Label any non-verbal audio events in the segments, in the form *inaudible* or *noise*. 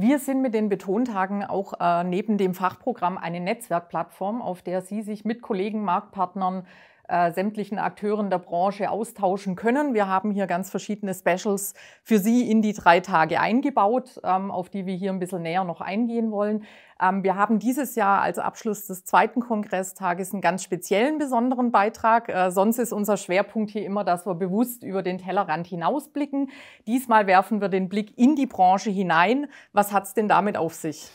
Wir sind mit den Betontagen auch äh, neben dem Fachprogramm eine Netzwerkplattform, auf der Sie sich mit Kollegen, Marktpartnern, äh, sämtlichen Akteuren der Branche austauschen können. Wir haben hier ganz verschiedene Specials für Sie in die drei Tage eingebaut, ähm, auf die wir hier ein bisschen näher noch eingehen wollen. Ähm, wir haben dieses Jahr als Abschluss des zweiten Kongresstages einen ganz speziellen, besonderen Beitrag. Äh, sonst ist unser Schwerpunkt hier immer, dass wir bewusst über den Tellerrand hinausblicken. Diesmal werfen wir den Blick in die Branche hinein. Was hat es denn damit auf sich?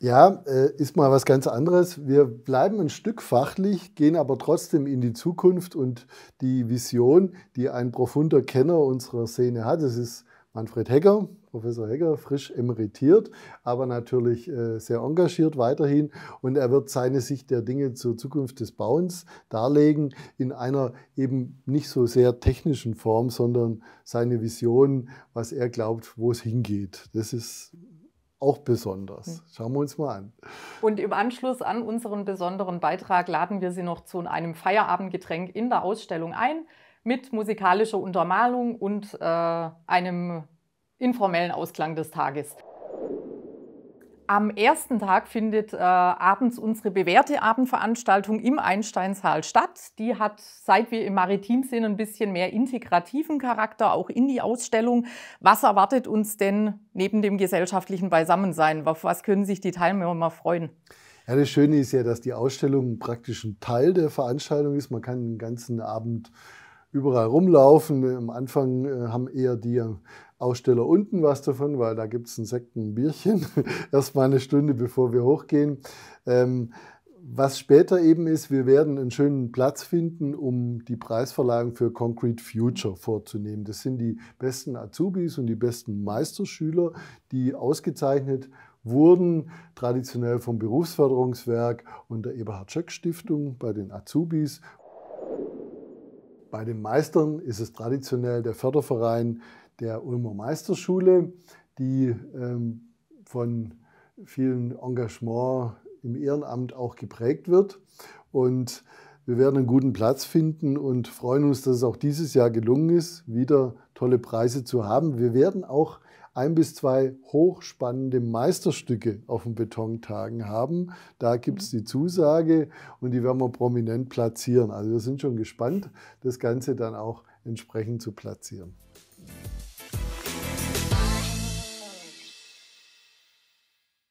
Ja, äh, ist mal was ganz anderes. Wir bleiben ein Stück fachlich, gehen aber trotzdem in die Zukunft und die Vision, die ein profunder Kenner unserer Szene hat, das ist Manfred Hecker, Professor Hecker, frisch emeritiert, aber natürlich äh, sehr engagiert weiterhin. Und er wird seine Sicht der Dinge zur Zukunft des Bauens darlegen, in einer eben nicht so sehr technischen Form, sondern seine Vision, was er glaubt, wo es hingeht. Das ist auch besonders. Hm. Schauen wir uns mal an. Und im Anschluss an unseren besonderen Beitrag laden wir Sie noch zu einem Feierabendgetränk in der Ausstellung ein mit musikalischer Untermalung und äh, einem informellen Ausklang des Tages. Am ersten Tag findet äh, abends unsere bewährte Abendveranstaltung im Einsteinsaal statt. Die hat, seit wir im Maritim sind, ein bisschen mehr integrativen Charakter, auch in die Ausstellung. Was erwartet uns denn neben dem gesellschaftlichen Beisammensein? Auf was können sich die Teilnehmer mal freuen? Ja, das Schöne ist ja, dass die Ausstellung praktisch ein Teil der Veranstaltung ist. Man kann den ganzen Abend überall rumlaufen. Am Anfang äh, haben eher die Aussteller unten was davon, weil da gibt es ein Sektenbierchen. *laughs* Erstmal eine Stunde, bevor wir hochgehen. Ähm, was später eben ist, wir werden einen schönen Platz finden, um die Preisverleihung für Concrete Future vorzunehmen. Das sind die besten Azubis und die besten Meisterschüler, die ausgezeichnet wurden, traditionell vom Berufsförderungswerk und der Eberhard Schöck Stiftung bei den Azubis bei den Meistern ist es traditionell der Förderverein der Ulmer Meisterschule, die ähm, von vielen Engagement im Ehrenamt auch geprägt wird. Und wir werden einen guten Platz finden und freuen uns, dass es auch dieses Jahr gelungen ist, wieder tolle Preise zu haben. Wir werden auch ein bis zwei hochspannende Meisterstücke auf den Betontagen haben. Da gibt es mhm. die Zusage und die werden wir prominent platzieren. Also wir sind schon gespannt, das Ganze dann auch entsprechend zu platzieren.